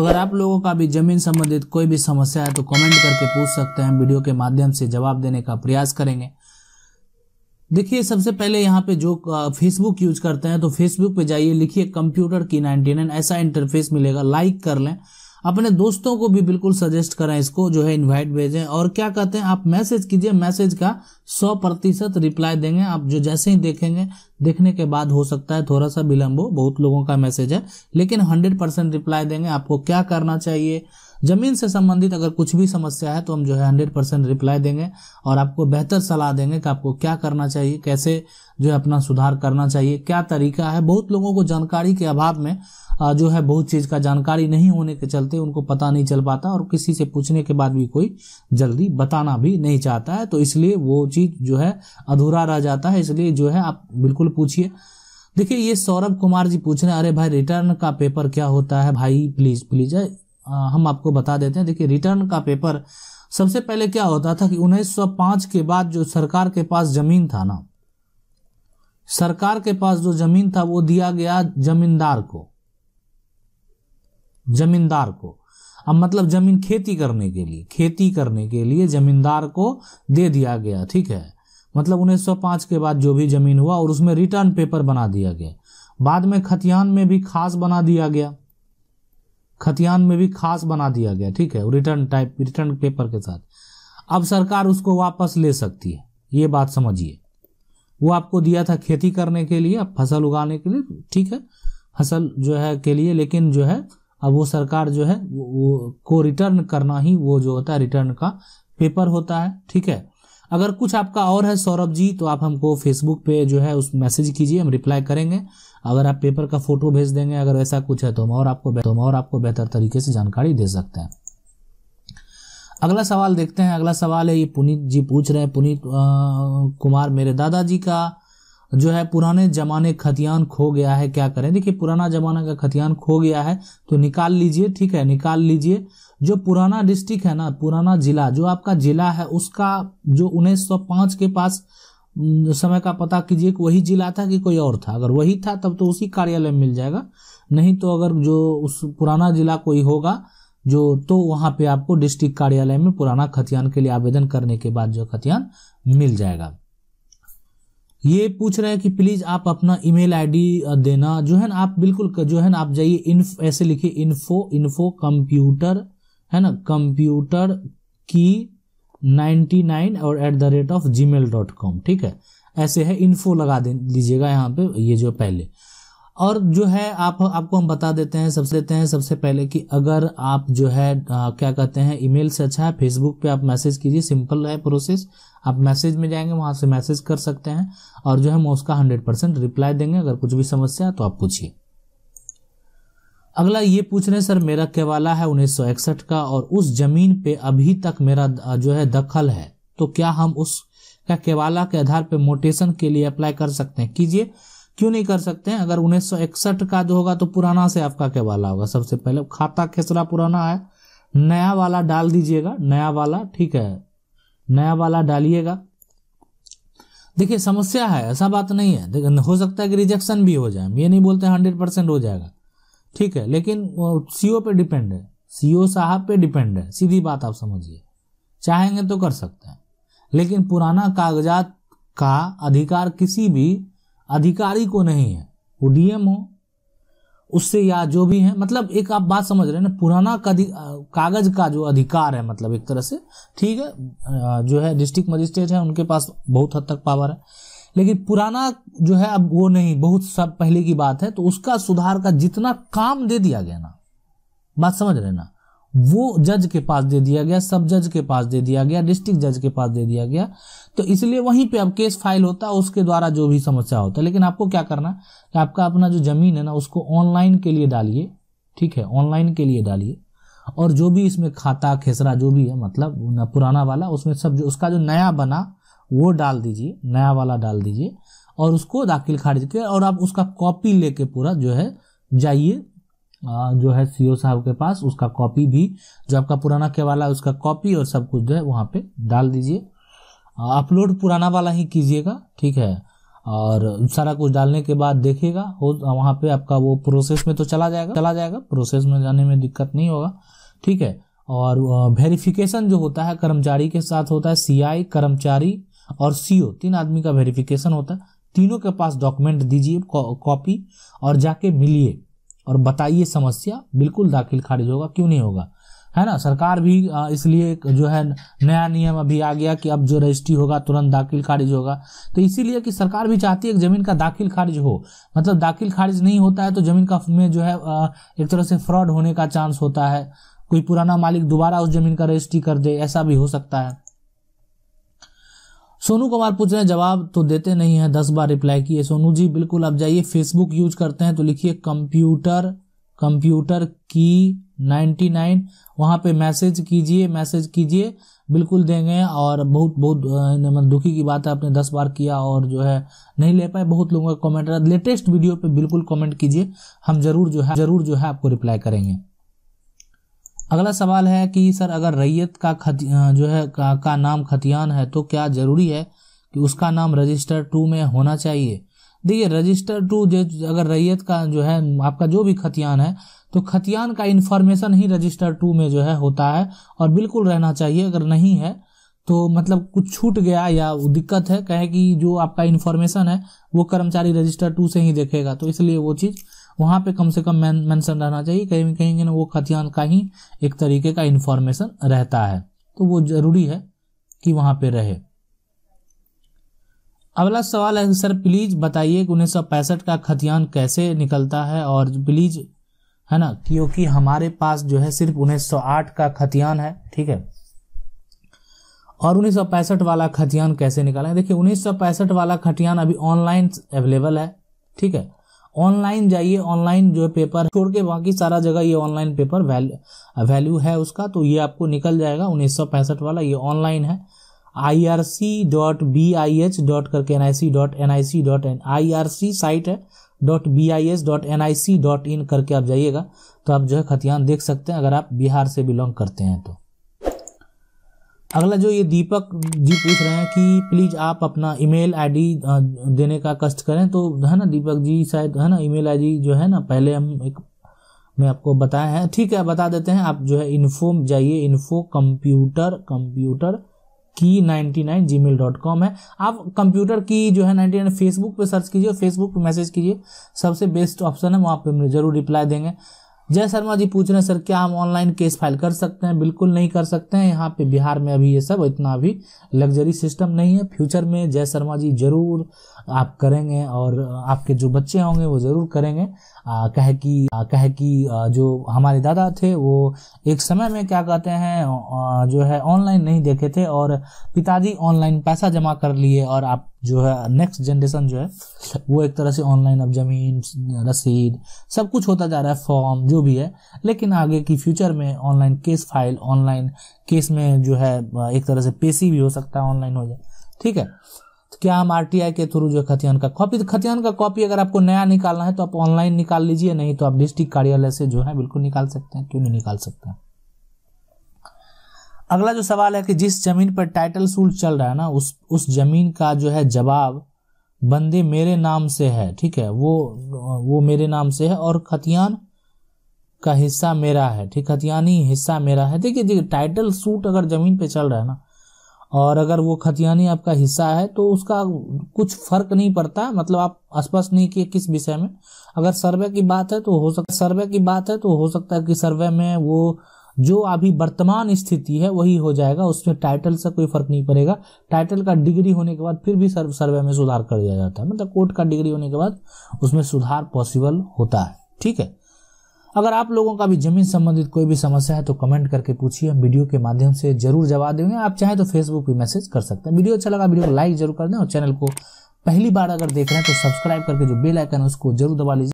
अगर आप लोगों का भी जमीन संबंधित कोई भी समस्या है तो कमेंट करके पूछ सकते हैं वीडियो के माध्यम से जवाब देने का प्रयास करेंगे देखिए सबसे पहले यहाँ पे जो फेसबुक यूज करते हैं तो फेसबुक पे जाइए लिखिए कंप्यूटर की 99 ऐसा इंटरफेस मिलेगा लाइक कर लें अपने दोस्तों को भी बिल्कुल सजेस्ट करें इसको जो है इन्वाइट भेजें और क्या कहते हैं आप मैसेज कीजिए मैसेज का सौ प्रतिशत रिप्लाई देंगे आप जो जैसे ही देखेंगे देखने के बाद हो सकता है थोड़ा सा विलम्ब हो बहुत लोगों का मैसेज है लेकिन हंड्रेड परसेंट रिप्लाई देंगे आपको क्या करना चाहिए जमीन से संबंधित अगर कुछ भी समस्या है तो हम जो है हंड्रेड परसेंट रिप्लाई देंगे और आपको बेहतर सलाह देंगे कि आपको क्या करना चाहिए कैसे जो है अपना सुधार करना चाहिए क्या तरीका है बहुत लोगों को जानकारी के अभाव में जो है बहुत चीज़ का जानकारी नहीं होने के चलते उनको पता नहीं चल पाता और किसी से पूछने के बाद भी कोई जल्दी बताना भी नहीं चाहता है तो इसलिए वो चीज़ जो है अधूरा रह जाता है इसलिए जो है आप बिल्कुल पूछिए देखिए ये सौरभ कुमार जी पूछ रहे हैं अरे भाई रिटर्न का पेपर क्या होता है भाई प्लीज़ प्लीज़ हम आपको बता देते हैं देखिए रिटर्न का पेपर सबसे पहले क्या होता था कि 1905 के बाद जो सरकार के पास जमीन था ना सरकार के पास जो जमीन था वो दिया गया जमींदार को जमींदार को अब मतलब जमीन खेती करने के लिए खेती करने के लिए जमींदार को दे दिया गया ठीक है मतलब 1905 के बाद जो भी जमीन हुआ और उसमें रिटर्न पेपर बना दिया गया बाद में खतियान में भी खास बना दिया गया खतियान में भी खास बना दिया गया ठीक है रिटर्न टाइप रिटर्न पेपर के साथ अब सरकार उसको वापस ले सकती है ये बात समझिए वो आपको दिया था खेती करने के लिए अब फसल उगाने के लिए ठीक है फसल जो है के लिए लेकिन जो है अब वो सरकार जो है वो, वो को रिटर्न करना ही वो जो होता है रिटर्न का पेपर होता है ठीक है अगर कुछ आपका और है सौरभ जी तो आप हमको फेसबुक पे जो है उस मैसेज कीजिए हम रिप्लाई करेंगे अगर आप पेपर का फोटो भेज देंगे अगर ऐसा कुछ है तो हम और आपको तो हम और आपको बेहतर तरीके से जानकारी दे सकते हैं अगला सवाल देखते हैं अगला सवाल है ये पुनीत जी पूछ रहे हैं पुनीत कुमार मेरे दादाजी का जो है पुराने जमाने खतियान खो गया है क्या करें देखिए पुराना जमाने का खतियान खो गया है तो निकाल लीजिए ठीक है निकाल लीजिए जो पुराना डिस्ट्रिक्ट है ना पुराना जिला जो आपका जिला है उसका जो 1905 के पास समय का पता कीजिए कि वही जिला था कि कोई और था अगर वही था तब तो उसी कार्यालय में मिल जाएगा नहीं तो अगर जो उस पुराना जिला कोई होगा जो तो वहाँ पे आपको डिस्ट्रिक्ट कार्यालय में पुराना खतियान के लिए आवेदन करने के बाद जो खतियान मिल जाएगा ये पूछ रहे हैं कि प्लीज़ आप अपना ईमेल आईडी देना जो है ना आप बिल्कुल जो है ना आप जाइए इन्फ ऐसे लिखिए इन्फो इन्फो कंप्यूटर है ना कंप्यूटर की नाइन्टी नाइन और at the rate of G mail dot com ठीक है ऐसे है इन्फो लगा दे दीजिएगा यहाँ पे ये जो पहले और जो है आप आपको हम बता देते हैं सबसे देते हैं सबसे पहले कि अगर आप जो है आ, क्या कहते हैं ईमेल से अच्छा है फेसबुक पे आप मैसेज कीजिए सिंपल है प्रोसेस आप मैसेज में जाएंगे वहाँ से मैसेज कर सकते हैं और जो है हम उसका हंड्रेड परसेंट रिप्लाई देंगे अगर कुछ भी समस्या है तो आप पूछिए अगला ये पूछ रहे हैं सर मेरा केवाला है उन्नीस सौ इकसठ का और उस जमीन पे अभी तक मेरा जो है दखल है तो क्या हम उस केवाला के आधार पे मोटेशन के लिए अप्लाई कर सकते हैं कीजिए क्यों नहीं कर सकते हैं अगर उन्नीस का जो होगा तो पुराना से आपका केवाला होगा सबसे पहले खाता खेसरा पुराना है नया वाला डाल दीजिएगा नया वाला ठीक है नया वाला डालिएगा देखिए समस्या है ऐसा बात नहीं है हो सकता है कि रिजेक्शन भी हो जाए ये नहीं बोलते हंड्रेड परसेंट हो जाएगा ठीक है लेकिन सीओ पे डिपेंड है सीओ साहब पे डिपेंड है सीधी बात आप समझिए चाहेंगे तो कर सकते हैं लेकिन पुराना कागजात का अधिकार किसी भी अधिकारी को नहीं है वो डीएम हो उससे या जो भी है मतलब एक आप बात समझ रहे हैं ना पुराना कागज का जो अधिकार है मतलब एक तरह से ठीक है जो है डिस्ट्रिक्ट मजिस्ट्रेट है उनके पास बहुत हद तक पावर है लेकिन पुराना जो है अब वो नहीं बहुत सब पहले की बात है तो उसका सुधार का जितना काम दे दिया गया ना बात समझ रहे ना वो जज के पास दे दिया गया सब जज के पास दे दिया गया डिस्ट्रिक्ट जज के पास दे दिया गया तो इसलिए वहीं पे अब केस फाइल होता है उसके द्वारा जो भी समस्या होता है लेकिन आपको क्या करना कि आपका अपना जो जमीन है ना उसको ऑनलाइन के लिए डालिए ठीक है ऑनलाइन के लिए डालिए और जो भी इसमें खाता खेसरा जो भी है मतलब पुराना वाला उसमें सब जो उसका जो नया बना वो डाल दीजिए नया वाला डाल दीजिए और उसको दाखिल खारिज के और आप उसका कॉपी लेके पूरा जो है जाइए जो है सीओ साहब के पास उसका कॉपी भी जो आपका पुराना के वाला है उसका कॉपी और सब कुछ जो है वहाँ पे डाल दीजिए अपलोड पुराना वाला ही कीजिएगा ठीक है और सारा कुछ डालने के बाद देखिएगा हो वहाँ पे आपका वो प्रोसेस में तो चला जाएगा चला जाएगा प्रोसेस में जाने में दिक्कत नहीं होगा ठीक है और वेरिफिकेशन जो होता है कर्मचारी के साथ होता है सीआई कर्मचारी और सीओ तीन आदमी का वेरिफिकेशन होता है तीनों के पास डॉक्यूमेंट दीजिए कॉपी और जाके मिलिए और बताइए समस्या बिल्कुल दाखिल खारिज होगा क्यों नहीं होगा है ना सरकार भी इसलिए जो है नया नियम अभी आ गया कि अब जो रजिस्ट्री होगा तुरंत दाखिल खारिज होगा तो इसीलिए कि सरकार भी चाहती है कि जमीन का दाखिल खारिज हो मतलब दाखिल खारिज नहीं होता है तो जमीन का में जो है एक तरह से फ्रॉड होने का चांस होता है कोई पुराना मालिक दोबारा उस जमीन का रजिस्ट्री कर दे ऐसा भी हो सकता है सोनू कुमार पूछ रहे हैं जवाब तो देते नहीं है दस बार रिप्लाई किए सोनू जी बिल्कुल आप जाइए फेसबुक यूज करते हैं तो लिखिए कंप्यूटर कंप्यूटर की 99 वहाँ पे मैसेज कीजिए मैसेज कीजिए बिल्कुल देंगे और बहुत बहुत मतलब दुखी की बात है आपने दस बार किया और जो है नहीं ले पाए बहुत लोगों का कमेंट रहा लेटेस्ट वीडियो पे बिल्कुल कमेंट कीजिए हम जरूर जो है जरूर जो है आपको रिप्लाई करेंगे अगला सवाल है कि सर अगर रैयत का खत जो है का, का नाम खतियान है तो क्या ज़रूरी है कि उसका नाम रजिस्टर टू में होना चाहिए देखिए रजिस्टर टू अगर रैयत का जो है आपका जो भी खतियान है तो खतियान का इन्फॉर्मेशन ही रजिस्टर टू में जो है होता है और बिल्कुल रहना चाहिए अगर नहीं है तो मतलब कुछ छूट गया या दिक्कत है कहे कि जो आपका इन्फॉर्मेशन है वो कर्मचारी रजिस्टर टू से ही देखेगा तो इसलिए वो चीज़ वहां पे कम से कम मेंशन रहना चाहिए कहीं कहीं ना वो खतियान का ही एक तरीके का इंफॉर्मेशन रहता है तो वो जरूरी है कि वहां पे रहे अगला सवाल है सर प्लीज बताइए कि उन्नीस का खतियान कैसे निकलता है और प्लीज है ना क्योंकि हमारे पास जो है सिर्फ 1908 का खतियान है ठीक है और उन्नीस वाला खतियान कैसे निकालें देखिए उन्नीस वाला खतियान अभी ऑनलाइन अवेलेबल है ठीक है ऑनलाइन जाइए ऑनलाइन जो है पेपर छोड़ के बाकी सारा जगह ये ऑनलाइन पेपर वैल्यू वैल्यू है उसका तो ये आपको निकल जाएगा उन्नीस वाला ये ऑनलाइन है I R C dot B I H dot करके N I C dot N I C dot N I R C site है dot B I S dot N I C dot in करके आप जाइएगा तो आप जो है खतियान देख सकते हैं अगर आप बिहार से बिलोंग करते हैं तो अगला जो ये दीपक जी पूछ रहे हैं कि प्लीज़ आप अपना ईमेल आईडी देने का कष्ट करें तो है ना दीपक जी शायद है ना ईमेल आईडी जो है ना पहले हम एक मैं आपको बताया है ठीक है बता देते हैं आप जो है इन्फो जाइए इन्फो कंप्यूटर कंप्यूटर की ninety nine G mail dot com है आप कंप्यूटर की जो है नाइन्टी नाइन फेसबुक पर सर्च कीजिए फेसबुक पर मैसेज कीजिए सबसे बेस्ट ऑप्शन है वहाँ पर जरूर रिप्लाई देंगे जय शर्मा जी पूछ रहे हैं सर क्या हम ऑनलाइन केस फाइल कर सकते हैं बिल्कुल नहीं कर सकते हैं यहाँ पे बिहार में अभी ये सब इतना अभी लग्जरी सिस्टम नहीं है फ्यूचर में जय शर्मा जी जरूर आप करेंगे और आपके जो बच्चे होंगे वो ज़रूर करेंगे कह कि कहे कि जो हमारे दादा थे वो एक समय में क्या कहते हैं जो है ऑनलाइन नहीं देखे थे और पिताजी ऑनलाइन पैसा जमा कर लिए और आप जो है नेक्स्ट जनरेशन जो है वो एक तरह से ऑनलाइन अब ज़मीन रसीद सब कुछ होता जा रहा है फॉर्म जो भी है लेकिन आगे की फ्यूचर में online case file online case में जो है एक तरह से पेशी भी हो सकता है ऑनलाइन हो जाए ठीक है तो क्या हम आर के थ्रू जो खतियान का कॉपी तो खतियान का कॉपी अगर आपको नया निकालना है तो आप ऑनलाइन निकाल लीजिए नहीं तो आप डिस्ट्रिक्ट कार्यालय से जो है बिल्कुल निकाल सकते हैं क्यों नहीं निकाल सकते हैं अगला जो सवाल है कि जिस जमीन पर टाइटल सूट चल रहा है ना उस उस जमीन का जो है जवाब बंदे मेरे नाम से है ठीक है वो वो मेरे नाम से है और खतियान का हिस्सा मेरा है ठीक खतियानी हिस्सा मेरा है देखिए देखिए टाइटल सूट अगर जमीन पे चल रहा है ना और अगर वो खतियानी आपका हिस्सा है तो उसका कुछ फर्क नहीं पड़ता मतलब आप स्पष्ट नहीं किए किस विषय में अगर सर्वे की बात है तो हो सकता सर्वे की बात है तो हो सकता है कि सर्वे में वो जो अभी वर्तमान स्थिति है वही हो जाएगा उसमें टाइटल से कोई फर्क नहीं पड़ेगा टाइटल का डिग्री होने के बाद फिर भी सर्व सर्वे में सुधार कर दिया जाता है मतलब कोर्ट का डिग्री होने के बाद उसमें सुधार पॉसिबल होता है ठीक है अगर आप लोगों का भी जमीन संबंधित कोई भी समस्या है तो कमेंट करके पूछिए हम वीडियो के माध्यम से जरूर जवाब देंगे आप चाहे तो फेसबुक पर मैसेज कर सकते हैं वीडियो अच्छा लगा वीडियो को लाइक जरूर कर दें और चैनल को पहली बार अगर देख रहे हैं तो सब्सक्राइब करके जो बेल आइकन है उसको जरूर दबा लीजिए